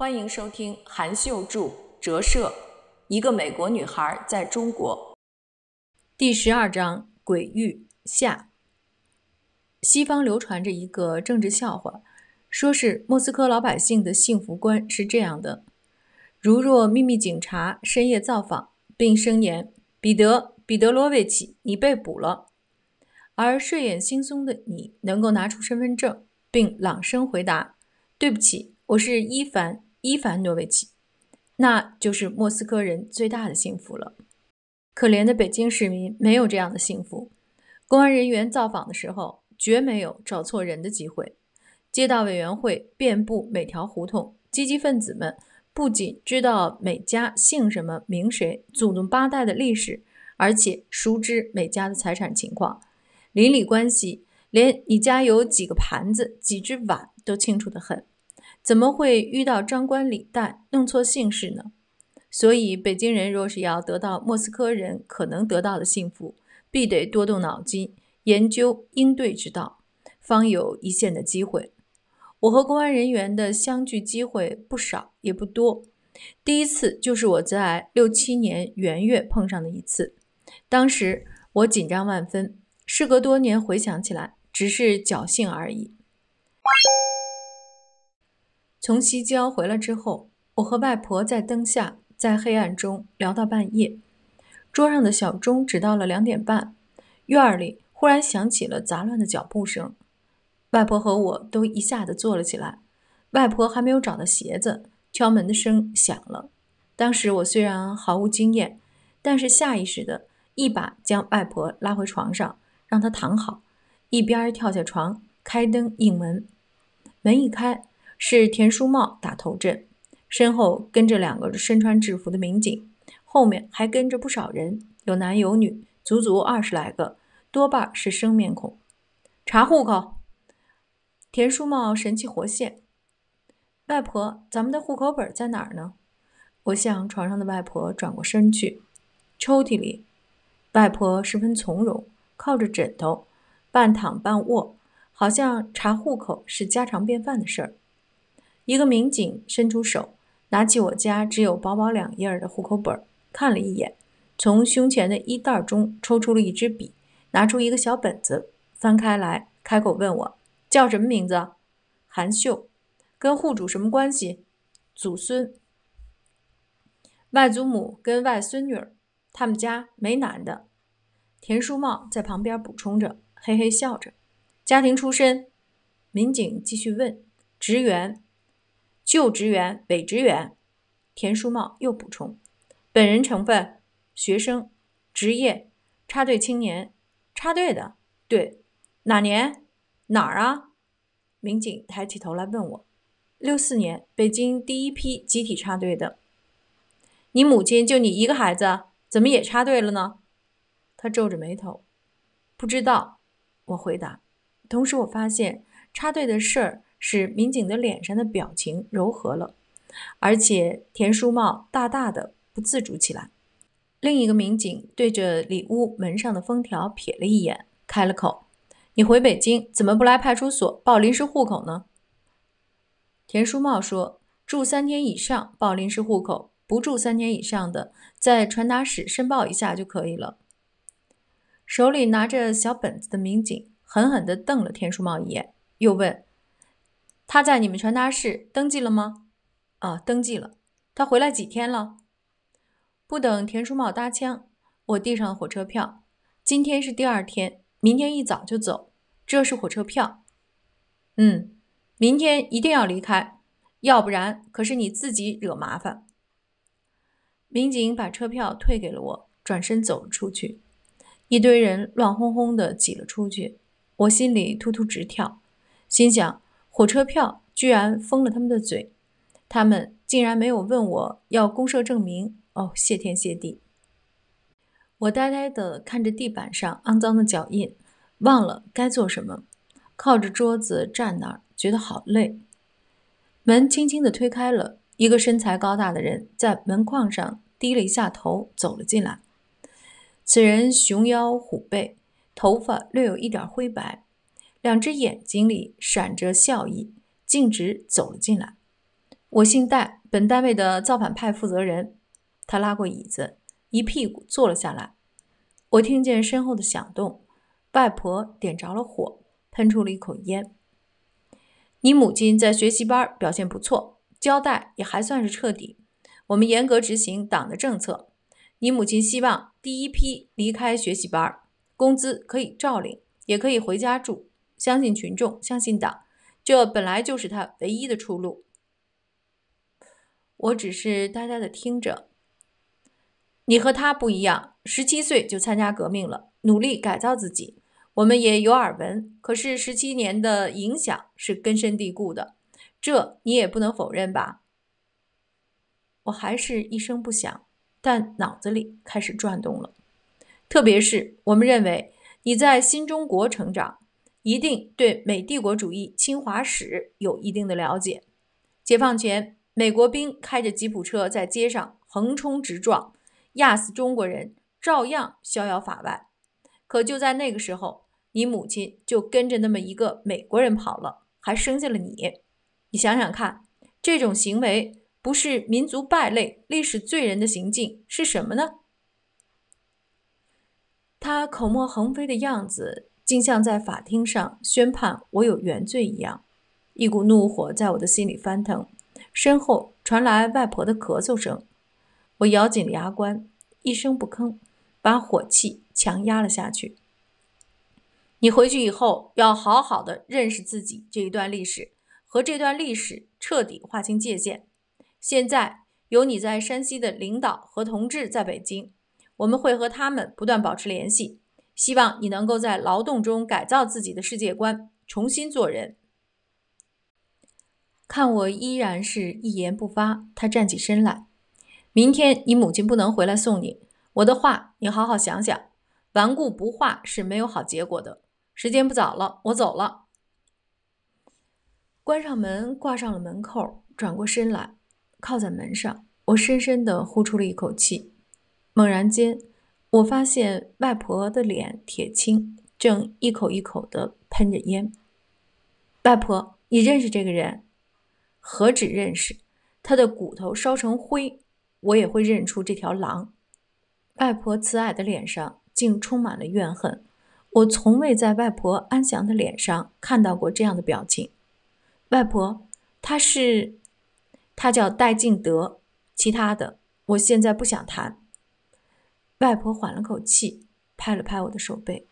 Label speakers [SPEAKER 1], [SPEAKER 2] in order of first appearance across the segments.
[SPEAKER 1] 欢迎收听韩秀柱《折射：一个美国女孩在中国》第十二章《鬼域下》。西方流传着一个政治笑话，说是莫斯科老百姓的幸福观是这样的：如若秘密警察深夜造访，并声言“彼得·彼得罗维奇，你被捕了”，而睡眼惺忪的你能够拿出身份证，并朗声回答：“对不起，我是伊凡。”伊凡诺维奇，那就是莫斯科人最大的幸福了。可怜的北京市民没有这样的幸福。公安人员造访的时候，绝没有找错人的机会。街道委员会遍布每条胡同，积极分子们不仅知道每家姓什么名谁、祖宗八代的历史，而且熟知每家的财产情况、邻里关系，连你家有几个盘子、几只碗都清楚的很。怎么会遇到张冠李戴、弄错姓氏呢？所以，北京人若是要得到莫斯科人可能得到的幸福，必得多动脑筋，研究应对之道，方有一线的机会。我和公安人员的相聚机会不少，也不多。第一次就是我在六七年元月碰上的一次，当时我紧张万分。事隔多年回想起来，只是侥幸而已。从西郊回来之后，我和外婆在灯下，在黑暗中聊到半夜，桌上的小钟指到了两点半。院里忽然响起了杂乱的脚步声，外婆和我都一下子坐了起来。外婆还没有找到鞋子，敲门的声响了。当时我虽然毫无经验，但是下意识的一把将外婆拉回床上，让她躺好，一边跳下床开灯应门。门一开。是田书茂打头阵，身后跟着两个身穿制服的民警，后面还跟着不少人，有男有女，足足二十来个，多半是生面孔。查户口，田书茂神气活现。外婆，咱们的户口本在哪儿呢？我向床上的外婆转过身去，抽屉里。外婆十分从容，靠着枕头，半躺半卧，好像查户口是家常便饭的事儿。一个民警伸出手，拿起我家只有薄薄两页的户口本看了一眼，从胸前的衣袋中抽出了一支笔，拿出一个小本子，翻开来，开口问我：“叫什么名字？”“韩秀。”“跟户主什么关系？”“祖孙。”“外祖母跟外孙女儿，他们家没男的。”田书茂在旁边补充着，嘿嘿笑着。“家庭出身？”民警继续问。“职员。”旧职员、伪职员，田书茂又补充：“本人成分学生，职业插队青年，插队的，对，哪年哪儿啊？”民警抬起头来问我：“六四年，北京第一批集体插队的。你母亲就你一个孩子，怎么也插队了呢？”他皱着眉头，不知道。我回答，同时我发现插队的事儿。使民警的脸上的表情柔和了，而且田书茂大大的不自主起来。另一个民警对着里屋门上的封条瞥了一眼，开了口：“你回北京怎么不来派出所报临时户口呢？”田书茂说：“住三天以上报临时户口，不住三天以上的在传达室申报一下就可以了。”手里拿着小本子的民警狠狠地瞪了田书茂一眼，又问。他在你们传达室登记了吗？啊，登记了。他回来几天了？不等田书茂搭腔，我递上火车票。今天是第二天，明天一早就走。这是火车票。嗯，明天一定要离开，要不然可是你自己惹麻烦。民警把车票退给了我，转身走了出去。一堆人乱哄哄的挤了出去，我心里突突直跳，心想。火车票居然封了他们的嘴，他们竟然没有问我要公社证明。哦，谢天谢地！我呆呆地看着地板上肮脏的脚印，忘了该做什么，靠着桌子站那儿，觉得好累。门轻轻地推开了，一个身材高大的人在门框上低了一下头，走了进来。此人熊腰虎背，头发略有一点灰白。两只眼睛里闪着笑意，径直走了进来。我姓戴，本单位的造反派负责人。他拉过椅子，一屁股坐了下来。我听见身后的响动，外婆点着了火，喷出了一口烟。你母亲在学习班表现不错，交代也还算是彻底。我们严格执行党的政策。你母亲希望第一批离开学习班，工资可以照领，也可以回家住。相信群众，相信党，这本来就是他唯一的出路。我只是呆呆的听着。你和他不一样，十七岁就参加革命了，努力改造自己。我们也有耳闻，可是十七年的影响是根深蒂固的，这你也不能否认吧？我还是一声不响，但脑子里开始转动了。特别是我们认为你在新中国成长。一定对美帝国主义侵华史有一定的了解。解放前，美国兵开着吉普车在街上横冲直撞，压死中国人，照样逍遥法外。可就在那个时候，你母亲就跟着那么一个美国人跑了，还生下了你。你想想看，这种行为不是民族败类、历史罪人的行径是什么呢？他口沫横飞的样子。竟像在法庭上宣判我有原罪一样，一股怒火在我的心里翻腾。身后传来外婆的咳嗽声，我咬紧牙关，一声不吭，把火气强压了下去。你回去以后要好好的认识自己这一段历史，和这段历史彻底划清界限。现在有你在山西的领导和同志在北京，我们会和他们不断保持联系。希望你能够在劳动中改造自己的世界观，重新做人。看我依然是一言不发。他站起身来。明天你母亲不能回来送你。我的话你好好想想，顽固不化是没有好结果的。时间不早了，我走了。关上门，挂上了门扣，转过身来，靠在门上。我深深的呼出了一口气。猛然间。我发现外婆的脸铁青，正一口一口的喷着烟。外婆，你认识这个人？何止认识，他的骨头烧成灰，我也会认出这条狼。外婆慈爱的脸上竟充满了怨恨，我从未在外婆安详的脸上看到过这样的表情。外婆，他是，他叫戴敬德，其他的我现在不想谈。外婆缓了口气，拍了拍我的手背，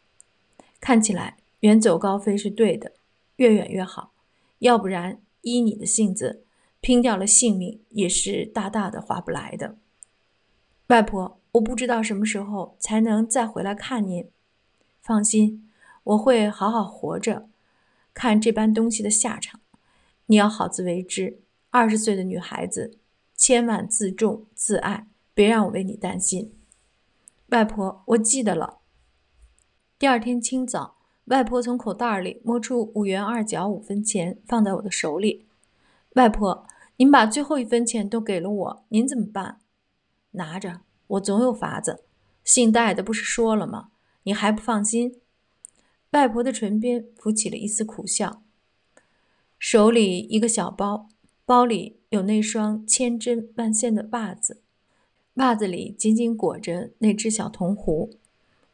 [SPEAKER 1] 看起来远走高飞是对的，越远越好，要不然依你的性子，拼掉了性命也是大大的划不来的。外婆，我不知道什么时候才能再回来看您。放心，我会好好活着，看这般东西的下场。你要好自为之，二十岁的女孩子，千万自重自爱，别让我为你担心。外婆，我记得了。第二天清早，外婆从口袋里摸出五元二角五分钱，放在我的手里。外婆，您把最后一分钱都给了我，您怎么办？拿着，我总有法子。姓戴的不是说了吗？你还不放心？外婆的唇边浮起了一丝苦笑，手里一个小包，包里有那双千针万线的袜子。袜子里紧紧裹着那只小铜壶，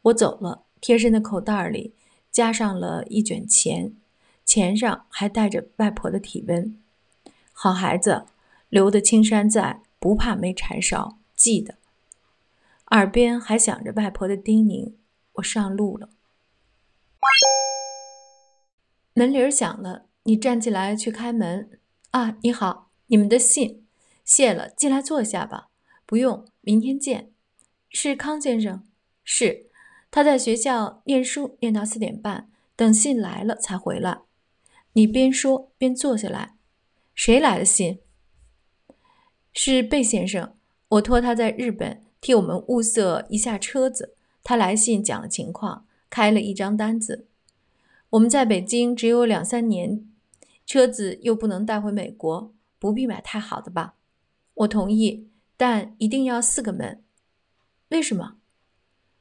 [SPEAKER 1] 我走了。贴身的口袋里加上了一卷钱，钱上还带着外婆的体温。好孩子，留得青山在，不怕没柴烧。记得。耳边还响着外婆的叮咛，我上路了。门铃响了，你站起来去开门。啊，你好，你们的信，谢了。进来坐下吧。不用，明天见。是康先生，是，他在学校念书念到四点半，等信来了才回来。你边说边坐下来。谁来的信？是贝先生，我托他在日本替我们物色一下车子。他来信讲了情况，开了一张单子。我们在北京只有两三年，车子又不能带回美国，不必买太好的吧？我同意。但一定要四个门，为什么？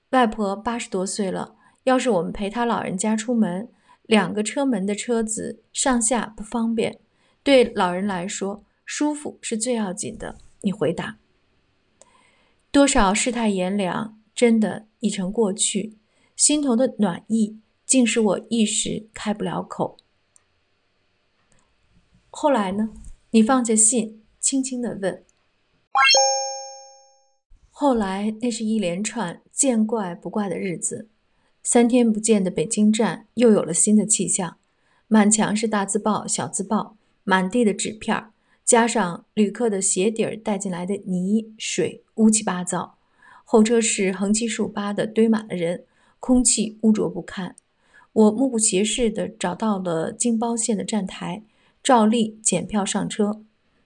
[SPEAKER 1] 外婆八十多岁了，要是我们陪她老人家出门，两个车门的车子上下不方便，对老人来说，舒服是最要紧的。你回答。多少世态炎凉，真的已成过去，心头的暖意，竟使我一时开不了口。后来呢？你放下信，轻轻的问。后来，那是一连串见怪不怪的日子。三天不见的北京站又有了新的气象：满墙是大字报、小字报，满地的纸片儿，加上旅客的鞋底儿带进来的泥水，乌七八糟。候车室横七竖八的堆满了人，空气污浊不堪。我目不斜视地找到了京包线的站台，照例检票上车。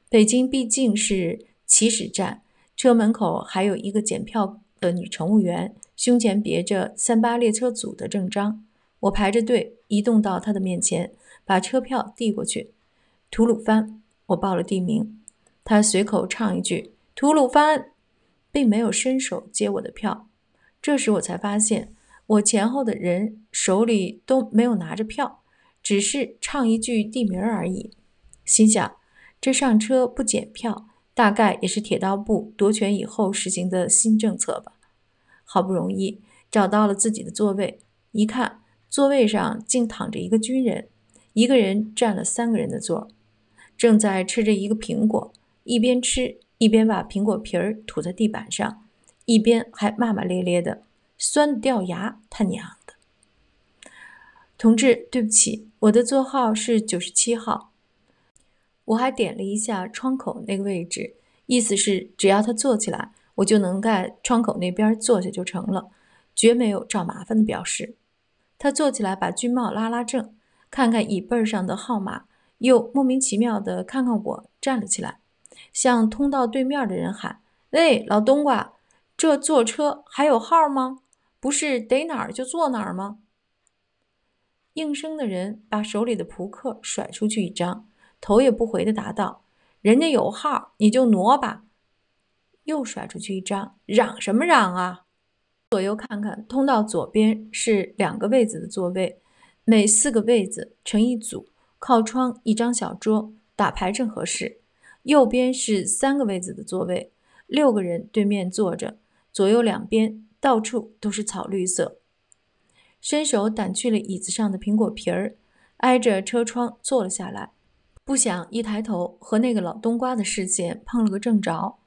[SPEAKER 1] 北京毕竟是……起始站车门口还有一个检票的女乘务员，胸前别着“三八列车组”的证章。我排着队移动到她的面前，把车票递过去。吐鲁番，我报了地名。她随口唱一句“吐鲁番”，并没有伸手接我的票。这时我才发现，我前后的人手里都没有拿着票，只是唱一句地名而已。心想，这上车不检票。大概也是铁道部夺权以后实行的新政策吧。好不容易找到了自己的座位，一看座位上竟躺着一个军人，一个人占了三个人的座正在吃着一个苹果，一边吃一边把苹果皮儿吐在地板上，一边还骂骂咧咧的：“酸的掉牙，他娘的！”同志，对不起，我的座号是九十七号。我还点了一下窗口那个位置，意思是只要他坐起来，我就能在窗口那边坐下就成了，绝没有找麻烦的表示。他坐起来，把军帽拉拉正，看看椅背上的号码，又莫名其妙的看看我，站了起来，向通道对面的人喊：“喂，老冬瓜，这坐车还有号吗？不是得哪儿就坐哪儿吗？”应声的人把手里的扑克甩出去一张。头也不回的答道：“人家有号，你就挪吧。”又甩出去一张，嚷什么嚷啊？左右看看，通道左边是两个位子的座位，每四个位子成一组，靠窗一张小桌，打牌正合适。右边是三个位子的座位，六个人对面坐着。左右两边到处都是草绿色。伸手掸去了椅子上的苹果皮儿，挨着车窗坐了下来。不想一抬头，和那个老冬瓜的视线碰了个正着。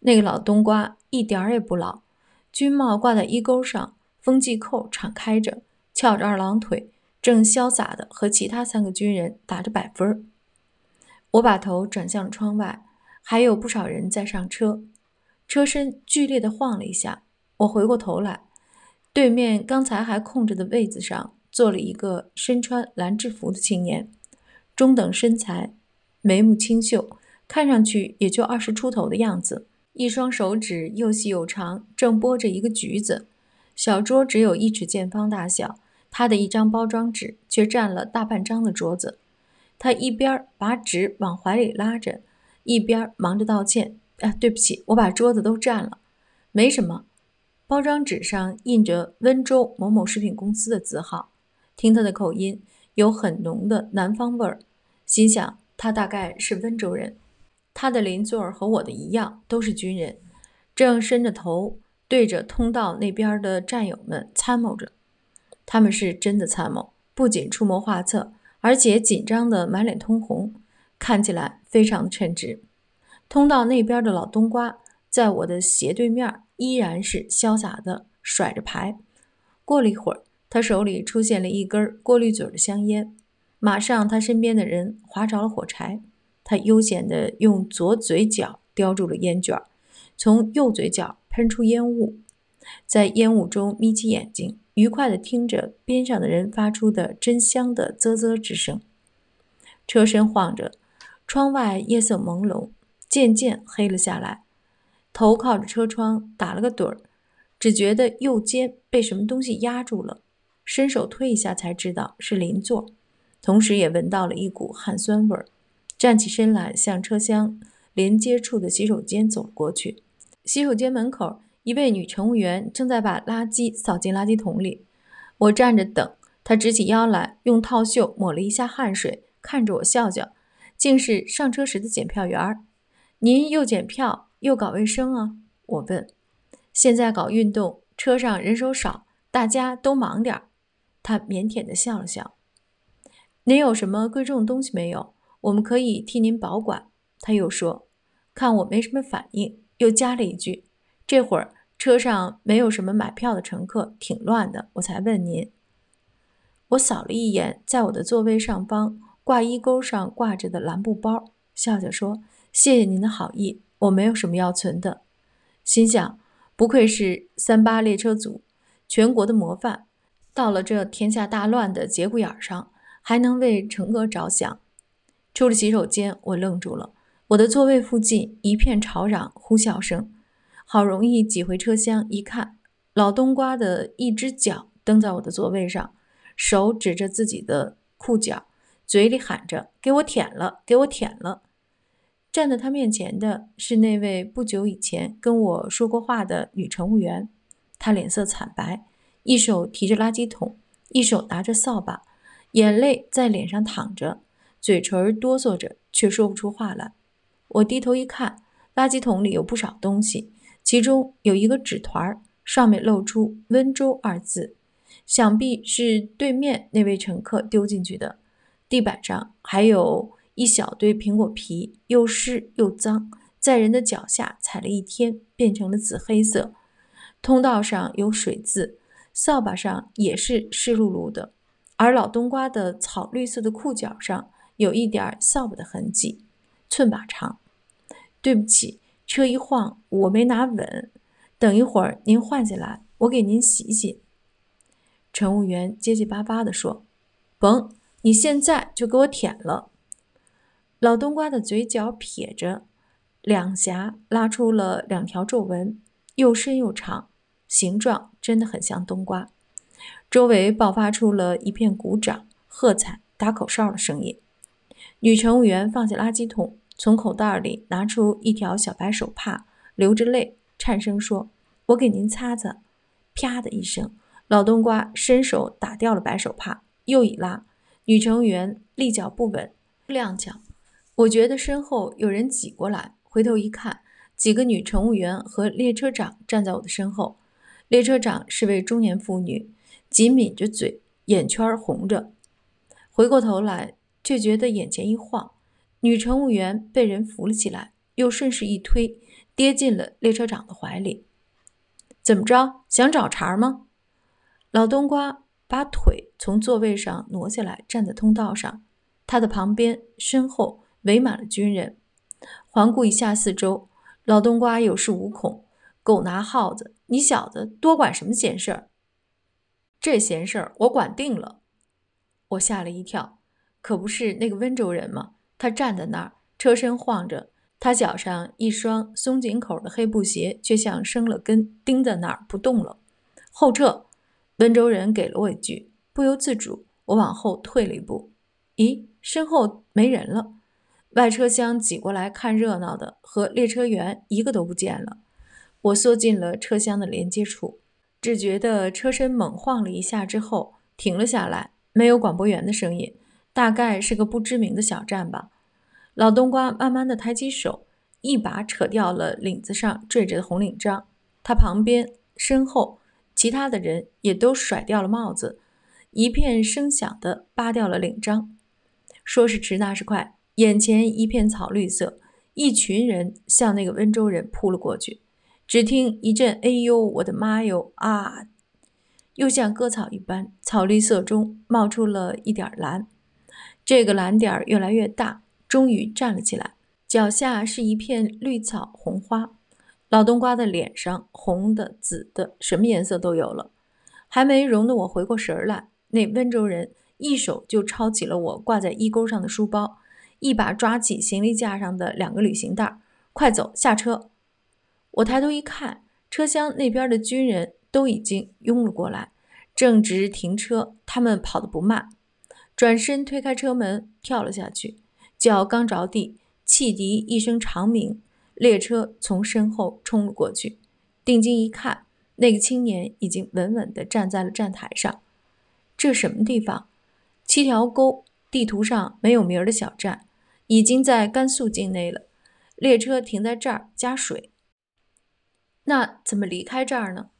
[SPEAKER 1] 那个老冬瓜一点也不老，军帽挂在衣钩上，风纪扣敞开着，翘着二郎腿，正潇洒地和其他三个军人打着百分儿。我把头转向窗外，还有不少人在上车。车身剧烈地晃了一下，我回过头来，对面刚才还空着的位子上坐了一个身穿蓝制服的青年。中等身材，眉目清秀，看上去也就二十出头的样子。一双手指又细又长，正剥着一个橘子。小桌只有一尺见方大小，他的一张包装纸却占了大半张的桌子。他一边把纸往怀里拉着，一边忙着道歉：“啊，对不起，我把桌子都占了。”“没什么。”包装纸上印着温州某某食品公司的字号，听他的口音有很浓的南方味儿。心想，他大概是温州人。他的邻座和我的一样，都是军人，正伸着头对着通道那边的战友们参谋着。他们是真的参谋，不仅出谋划策，而且紧张得满脸通红，看起来非常称职。通道那边的老冬瓜，在我的斜对面，依然是潇洒地甩着牌。过了一会儿，他手里出现了一根过滤嘴的香烟。马上，他身边的人划着了火柴，他悠闲地用左嘴角叼住了烟卷儿，从右嘴角喷出烟雾，在烟雾中眯起眼睛，愉快地听着边上的人发出的真香的啧啧之声。车身晃着，窗外夜色朦胧，渐渐黑了下来。头靠着车窗打了个盹儿，只觉得右肩被什么东西压住了，伸手推一下才知道是邻座。同时，也闻到了一股汗酸味儿，站起身来，向车厢连接处的洗手间走了过去。洗手间门口，一位女乘务员正在把垃圾扫进垃圾桶里。我站着等她，直起腰来，用套袖抹了一下汗水，看着我笑笑，竟是上车时的检票员儿。您又检票又搞卫生啊？我问。现在搞运动，车上人手少，大家都忙点儿。他腼腆地笑了笑。您有什么贵重东西没有？我们可以替您保管。”他又说：“看我没什么反应，又加了一句：‘这会儿车上没有什么买票的乘客，挺乱的，我才问您。’我扫了一眼，在我的座位上方挂衣钩上挂着的蓝布包，笑笑说：‘谢谢您的好意，我没有什么要存的。’心想：不愧是三八列车组，全国的模范，到了这天下大乱的节骨眼上。”还能为乘客着想。出了洗手间，我愣住了。我的座位附近一片吵嚷呼啸声，好容易挤回车厢，一看，老冬瓜的一只脚蹬在我的座位上，手指着自己的裤脚，嘴里喊着：“给我舔了，给我舔了。”站在他面前的是那位不久以前跟我说过话的女乘务员，她脸色惨白，一手提着垃圾桶，一手拿着扫把。眼泪在脸上淌着，嘴唇哆嗦着，却说不出话来。我低头一看，垃圾桶里有不少东西，其中有一个纸团上面露出“温州”二字，想必是对面那位乘客丢进去的。地板上还有一小堆苹果皮，又湿又脏，在人的脚下踩了一天，变成了紫黑色。通道上有水渍，扫把上也是湿漉漉的。而老冬瓜的草绿色的裤脚上有一点扫把的痕迹，寸把长。对不起，车一晃，我没拿稳。等一会儿您换下来，我给您洗洗。乘务员结结巴巴地说：“甭，你现在就给我舔了。”老冬瓜的嘴角撇着，两颊拉出了两条皱纹，又深又长，形状真的很像冬瓜。周围爆发出了一片鼓掌、喝彩、打口哨的声音。女乘务员放下垃圾桶，从口袋里拿出一条小白手帕，流着泪，颤声说：“我给您擦擦。”啪的一声，老冬瓜伸手打掉了白手帕，又一拉，女乘务员立脚不稳，踉跄。我觉得身后有人挤过来，回头一看，几个女乘务员和列车长站在我的身后。列车长是位中年妇女。紧抿着嘴，眼圈红着，回过头来，却觉得眼前一晃，女乘务员被人扶了起来，又顺势一推，跌进了列车长的怀里。怎么着，想找茬吗？老冬瓜把腿从座位上挪下来，站在通道上，他的旁边、身后围满了军人。环顾一下四周，老冬瓜有恃无恐：“狗拿耗子，你小子多管什么闲事儿？”这闲事儿我管定了。我吓了一跳，可不是那个温州人吗？他站在那儿，车身晃着，他脚上一双松紧口的黑布鞋，却像生了根，钉在那儿不动了。后撤，温州人给了我一句，不由自主，我往后退了一步。咦，身后没人了，外车厢挤过来看热闹的和列车员一个都不见了。我缩进了车厢的连接处。只觉得车身猛晃了一下，之后停了下来。没有广播员的声音，大概是个不知名的小站吧。老冬瓜慢慢的抬起手，一把扯掉了领子上缀着的红领章。他旁边、身后，其他的人也都甩掉了帽子，一片声响的扒掉了领章。说时迟，那时快，眼前一片草绿色，一群人向那个温州人扑了过去。只听一阵“哎呦，我的妈哟啊！”又像割草一般，草绿色中冒出了一点蓝，这个蓝点儿越来越大，终于站了起来。脚下是一片绿草红花，老冬瓜的脸上红的、紫的，什么颜色都有了。还没容得我回过神儿来，那温州人一手就抄起了我挂在衣钩上的书包，一把抓起行李架上的两个旅行袋，快走，下车。我抬头一看，车厢那边的军人都已经拥了过来，正值停车，他们跑得不慢，转身推开车门跳了下去，脚刚着地，汽笛一声长鸣，列车从身后冲了过去。定睛一看，那个青年已经稳稳的站在了站台上。这什么地方？七条沟，地图上没有名的小站，已经在甘肃境内了。列车停在这儿加水。那怎么离开这儿呢？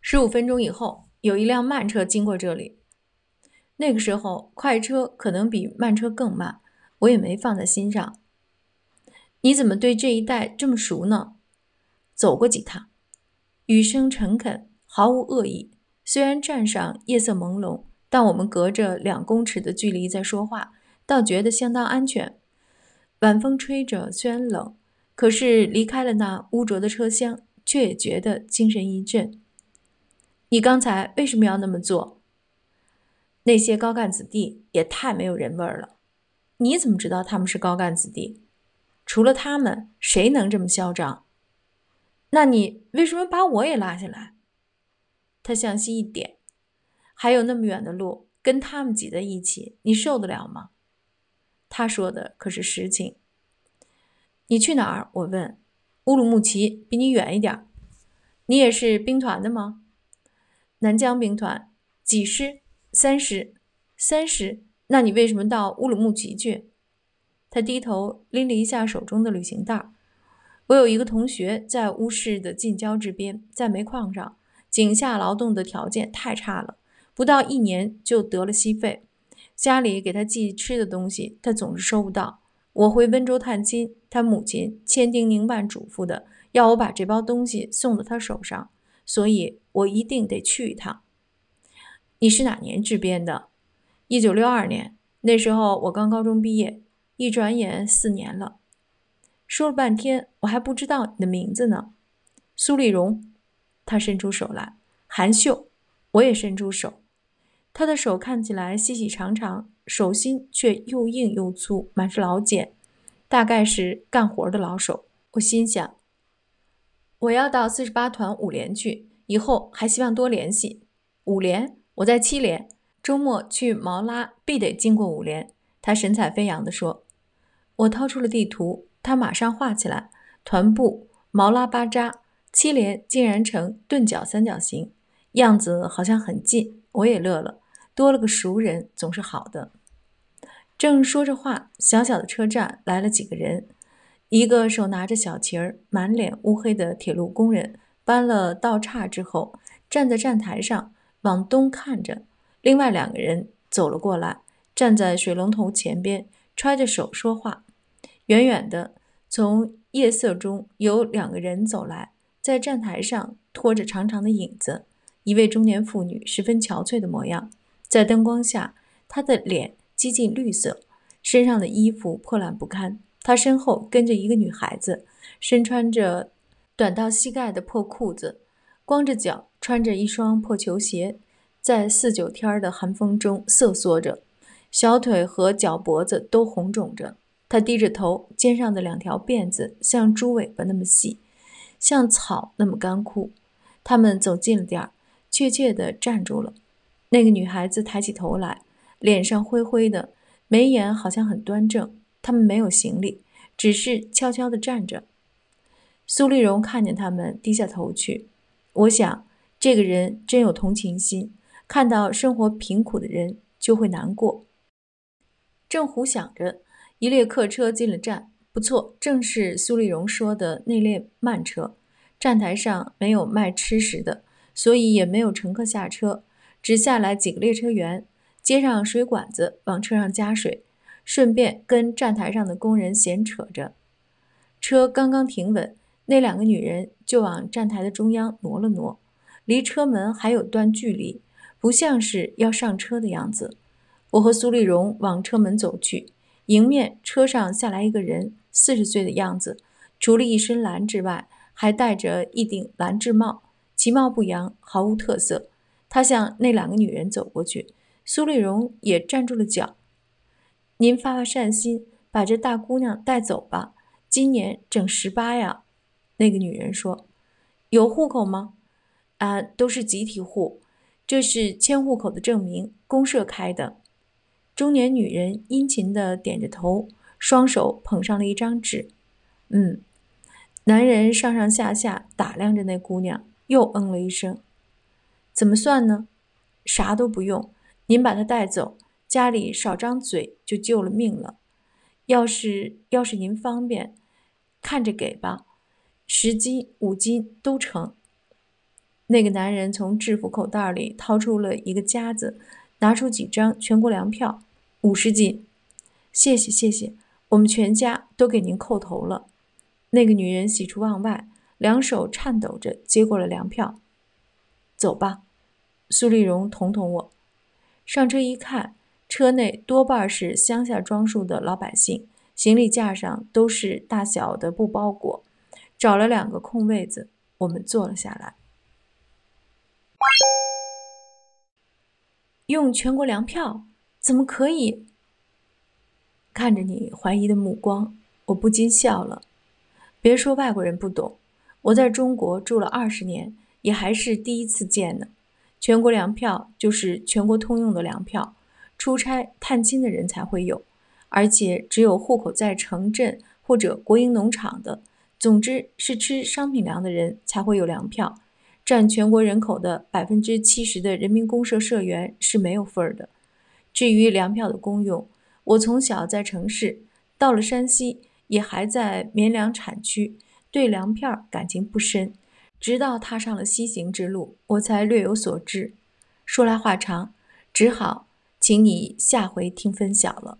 [SPEAKER 1] 十五分钟以后，有一辆慢车经过这里。那个时候，快车可能比慢车更慢，我也没放在心上。你怎么对这一带这么熟呢？走过几趟。雨声诚恳，毫无恶意。虽然站上夜色朦胧，但我们隔着两公尺的距离在说话，倒觉得相当安全。晚风吹着，虽然冷，可是离开了那污浊的车厢。却也觉得精神一振。你刚才为什么要那么做？那些高干子弟也太没有人味儿了。你怎么知道他们是高干子弟？除了他们，谁能这么嚣张？那你为什么把我也拉下来？他向西一点，还有那么远的路，跟他们挤在一起，你受得了吗？他说的可是实情。你去哪儿？我问。乌鲁木齐比你远一点你也是兵团的吗？南疆兵团几师？三师？三师？那你为什么到乌鲁木齐去？他低头拎了一下手中的旅行袋。我有一个同学在乌市的近郊这边，在煤矿上，井下劳动的条件太差了，不到一年就得了矽肺，家里给他寄吃的东西，他总是收不到。我回温州探亲，他母亲千叮咛万嘱咐的要我把这包东西送到他手上，所以我一定得去一趟。你是哪年制编的？一九六二年，那时候我刚高中毕业，一转眼四年了。说了半天，我还不知道你的名字呢。苏丽荣，他伸出手来，韩秀，我也伸出手，他的手看起来细细长长。手心却又硬又粗，满是老茧，大概是干活的老手。我心想，我要到四十八团五连去，以后还希望多联系五连。我在七连，周末去毛拉必得经过五连。他神采飞扬的说。我掏出了地图，他马上画起来。团部、毛拉巴扎、七连竟然成钝角三角形，样子好像很近。我也乐了。多了个熟人总是好的。正说着话，小小的车站来了几个人，一个手拿着小旗儿、满脸乌黑的铁路工人搬了道岔之后，站在站台上往东看着。另外两个人走了过来，站在水龙头前边揣着手说话。远远的从夜色中有两个人走来，在站台上拖着长长的影子，一位中年妇女，十分憔悴的模样。在灯光下，他的脸接近绿色，身上的衣服破烂不堪。他身后跟着一个女孩子，身穿着短到膝盖的破裤子，光着脚，穿着一双破球鞋，在四九天的寒风中瑟缩着，小腿和脚脖子都红肿着。他低着头，肩上的两条辫子像猪尾巴那么细，像草那么干枯。他们走近了点儿，怯怯地站住了。那个女孩子抬起头来，脸上灰灰的，眉眼好像很端正。他们没有行李，只是悄悄地站着。苏丽荣看见他们，低下头去。我想，这个人真有同情心，看到生活贫苦的人就会难过。正胡想着，一列客车进了站。不错，正是苏丽荣说的那列慢车。站台上没有卖吃食的，所以也没有乘客下车。只下来几个列车员，接上水管子往车上加水，顺便跟站台上的工人闲扯着。车刚刚停稳，那两个女人就往站台的中央挪了挪，离车门还有段距离，不像是要上车的样子。我和苏丽荣往车门走去，迎面车上下来一个人，四十岁的样子，除了一身蓝之外，还戴着一顶蓝制帽，其貌不扬，毫无特色。他向那两个女人走过去，苏丽荣也站住了脚。您发发善心，把这大姑娘带走吧。今年整十八呀。那个女人说：“有户口吗？啊，都是集体户，这是迁户口的证明，公社开的。”中年女人殷勤地点着头，双手捧上了一张纸。嗯，男人上上下下打量着那姑娘，又嗯了一声。怎么算呢？啥都不用，您把他带走，家里少张嘴就救了命了。要是要是您方便，看着给吧，十斤五斤都成。那个男人从制服口袋里掏出了一个夹子，拿出几张全国粮票，五十斤。谢谢谢谢，我们全家都给您叩头了。那个女人喜出望外，两手颤抖着接过了粮票。走吧，苏丽荣，捅捅我。上车一看，车内多半是乡下装树的老百姓，行李架上都是大小的布包裹。找了两个空位子，我们坐了下来。用全国粮票，怎么可以？看着你怀疑的目光，我不禁笑了。别说外国人不懂，我在中国住了二十年。也还是第一次见呢。全国粮票就是全国通用的粮票，出差、探亲的人才会有，而且只有户口在城镇或者国营农场的，总之是吃商品粮的人才会有粮票。占全国人口的百分之七十的人民公社社员是没有份儿的。至于粮票的功用，我从小在城市，到了山西也还在棉粮产区，对粮票感情不深。直到踏上了西行之路，我才略有所知。说来话长，只好请你下回听分晓了。